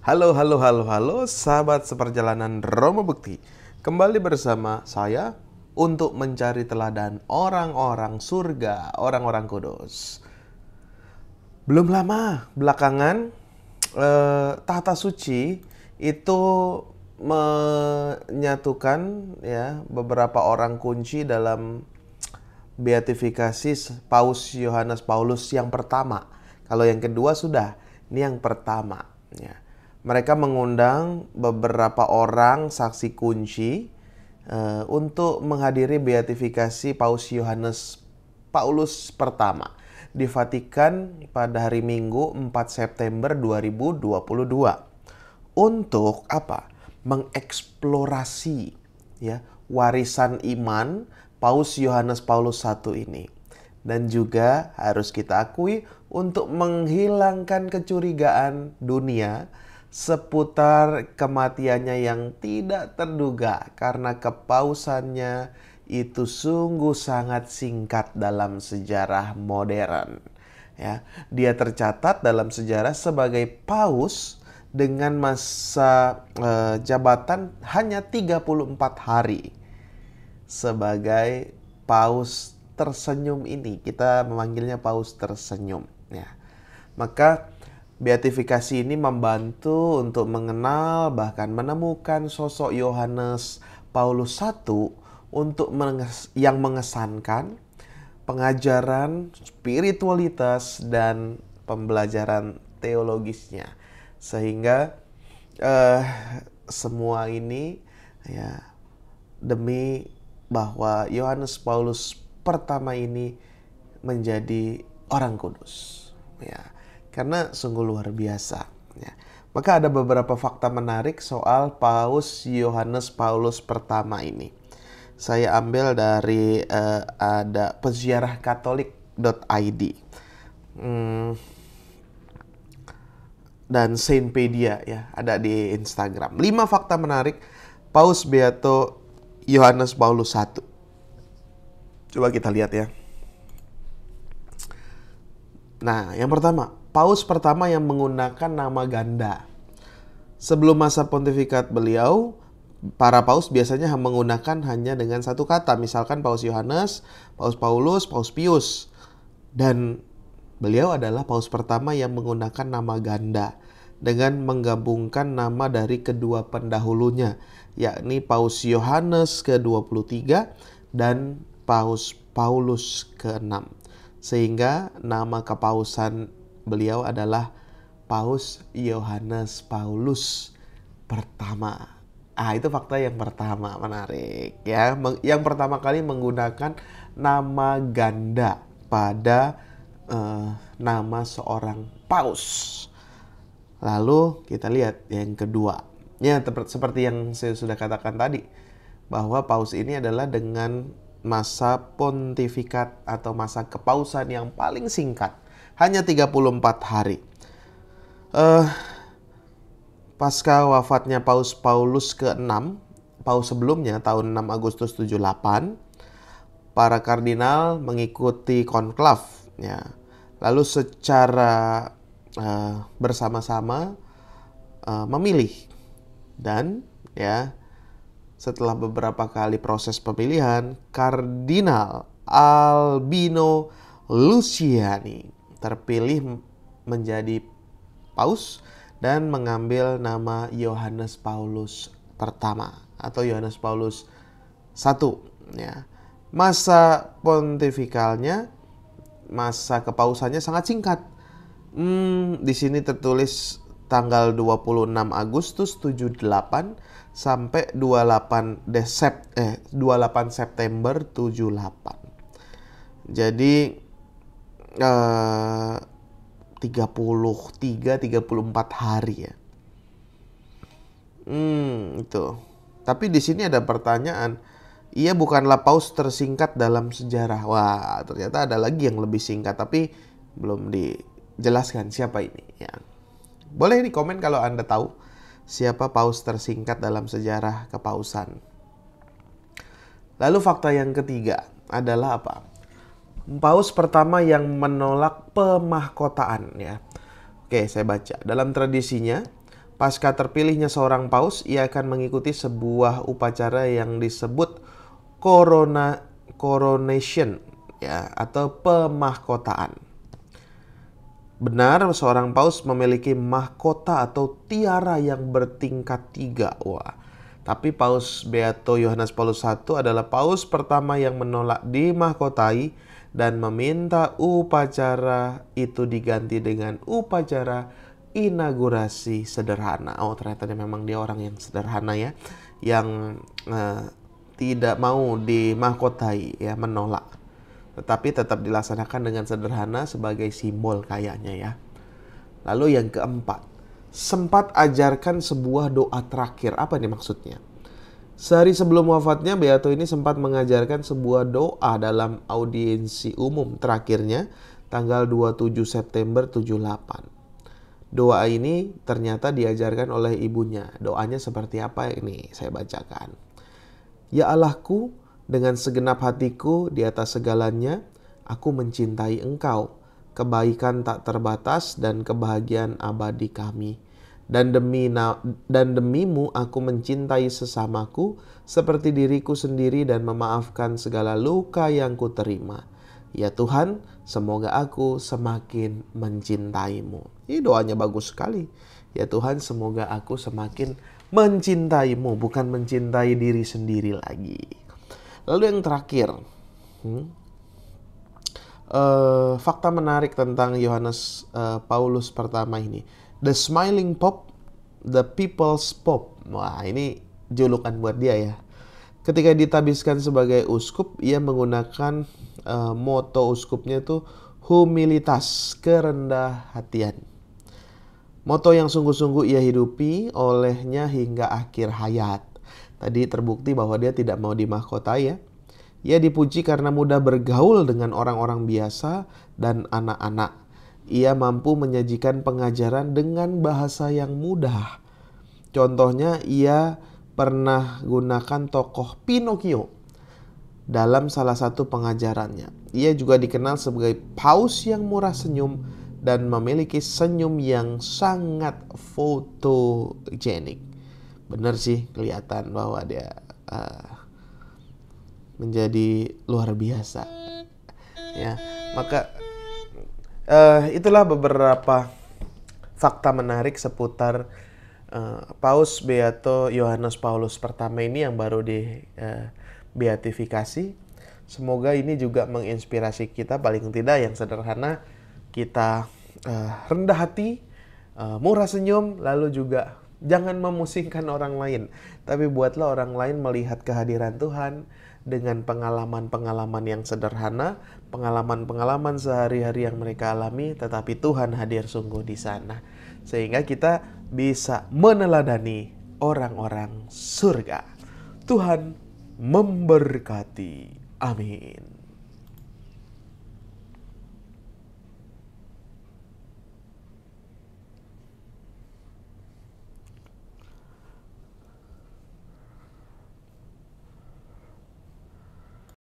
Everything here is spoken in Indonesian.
Halo, halo, halo, halo, sahabat seperjalanan Romo Bekti. Kembali bersama saya untuk mencari teladan orang-orang surga, orang-orang kudus. Belum lama belakangan, eh, Tata Suci itu menyatukan ya beberapa orang kunci dalam beatifikasi Paus Yohanes Paulus yang pertama. Kalau yang kedua sudah, ini yang pertama. Ya mereka mengundang beberapa orang saksi kunci uh, untuk menghadiri beatifikasi Paus Yohanes Paulus pertama di Vatikan pada hari Minggu 4 September 2022. Untuk apa? Mengeksplorasi ya warisan iman Paus Yohanes Paulus I ini. Dan juga harus kita akui untuk menghilangkan kecurigaan dunia seputar kematiannya yang tidak terduga karena kepausannya itu sungguh sangat singkat dalam sejarah modern. Ya, dia tercatat dalam sejarah sebagai paus dengan masa e, jabatan hanya 34 hari. Sebagai paus tersenyum ini, kita memanggilnya paus tersenyum ya. Maka Beatifikasi ini membantu untuk mengenal bahkan menemukan sosok Yohanes Paulus I untuk menges yang mengesankan pengajaran spiritualitas dan pembelajaran teologisnya sehingga eh, semua ini ya demi bahwa Yohanes Paulus pertama ini menjadi orang kudus ya karena sungguh luar biasa. Ya. Maka ada beberapa fakta menarik soal Paus Yohanes Paulus pertama ini. Saya ambil dari uh, ada peziarahkatolik.id hmm, dan Saintpedia ya ada di Instagram. Lima fakta menarik Paus Beato Yohanes Paulus I. Coba kita lihat ya. Nah, yang pertama, paus pertama yang menggunakan nama ganda. Sebelum masa pontifikat beliau, para paus biasanya menggunakan hanya dengan satu kata, misalkan paus Yohanes, paus Paulus, paus Pius. Dan beliau adalah paus pertama yang menggunakan nama ganda dengan menggabungkan nama dari kedua pendahulunya, yakni Paus Yohanes ke-23 dan Paus Paulus ke-6. Sehingga nama kepausan Beliau adalah Paus Yohanes Paulus pertama. Ah, itu fakta yang pertama menarik ya. Yang pertama kali menggunakan nama ganda pada uh, nama seorang paus. Lalu kita lihat yang kedua. Ya, seperti yang saya sudah katakan tadi bahwa paus ini adalah dengan masa pontifikat atau masa kepausan yang paling singkat hanya 34 hari. Uh, pasca wafatnya Paus Paulus ke-6, Paus sebelumnya tahun 6 Agustus 78, para kardinal mengikuti konklav ya. Lalu secara uh, bersama-sama uh, memilih dan ya setelah beberapa kali proses pemilihan, Kardinal Albino Luciani terpilih menjadi paus dan mengambil nama Yohanes Paulus pertama atau Yohanes Paulus Satu. ya. Masa pontifikalnya masa kepausannya sangat singkat. Hmm, di sini tertulis tanggal 26 Agustus 78 sampai 28 Desep eh 28 September 78. Jadi uh, 33 34 hari ya. Hmm, itu. Tapi di sini ada pertanyaan, ia bukanlah paus tersingkat dalam sejarah. Wah, ternyata ada lagi yang lebih singkat tapi belum dijelaskan siapa ini ya. Boleh di komen kalau Anda tahu siapa paus tersingkat dalam sejarah kepausan. Lalu fakta yang ketiga adalah apa? paus pertama yang menolak pemahkotaan ya. Oke, saya baca. Dalam tradisinya, pasca terpilihnya seorang paus, ia akan mengikuti sebuah upacara yang disebut corona coronation ya atau pemahkotaan. Benar, seorang paus memiliki mahkota atau tiara yang bertingkat tiga. Wah, tapi paus Beato Yohanes Paulus I adalah paus pertama yang menolak dimahkotai dan meminta upacara itu diganti dengan upacara inaugurasi sederhana. Oh ternyata dia memang dia orang yang sederhana ya, yang eh, tidak mau dimahkotai ya menolak, tetapi tetap dilaksanakan dengan sederhana sebagai simbol kayaknya ya. Lalu yang keempat, sempat ajarkan sebuah doa terakhir. Apa nih maksudnya? Sehari sebelum wafatnya, Beato ini sempat mengajarkan sebuah doa dalam audiensi umum terakhirnya tanggal 27 September 78. Doa ini ternyata diajarkan oleh ibunya. Doanya seperti apa ini saya bacakan. Ya Allahku, dengan segenap hatiku di atas segalanya, aku mencintai engkau. Kebaikan tak terbatas dan kebahagiaan abadi kami dan demi dan demimu aku mencintai sesamaku seperti diriku sendiri dan memaafkan segala luka yang kuterima. Ya Tuhan, semoga aku semakin mencintaimu. Ini doanya bagus sekali. Ya Tuhan, semoga aku semakin mencintaimu, bukan mencintai diri sendiri lagi. Lalu yang terakhir, hmm, uh, fakta menarik tentang Yohanes uh, Paulus pertama ini The Smiling Pop, The People's Pop. Wah, ini julukan buat dia ya. Ketika ditabiskan sebagai uskup, ia menggunakan uh, moto uskupnya itu humilitas, kerendah hatian. Moto yang sungguh-sungguh ia hidupi olehnya hingga akhir hayat. Tadi terbukti bahwa dia tidak mau dimahkotai ya. Ia dipuji karena mudah bergaul dengan orang-orang biasa dan anak-anak. Ia mampu menyajikan pengajaran dengan bahasa yang mudah. Contohnya, ia pernah gunakan tokoh Pinocchio dalam salah satu pengajarannya. Ia juga dikenal sebagai paus yang murah senyum dan memiliki senyum yang sangat fotogenik. Benar sih kelihatan bahwa dia uh, menjadi luar biasa. Ya, maka uh, itulah beberapa fakta menarik seputar uh, Paus Beato Yohanes Paulus pertama ini yang baru di uh, beatifikasi. Semoga ini juga menginspirasi kita paling tidak yang sederhana kita uh, rendah hati, uh, murah senyum, lalu juga Jangan memusingkan orang lain, tapi buatlah orang lain melihat kehadiran Tuhan dengan pengalaman-pengalaman yang sederhana, pengalaman-pengalaman sehari-hari yang mereka alami, tetapi Tuhan hadir sungguh di sana, sehingga kita bisa meneladani orang-orang surga. Tuhan memberkati. Amin.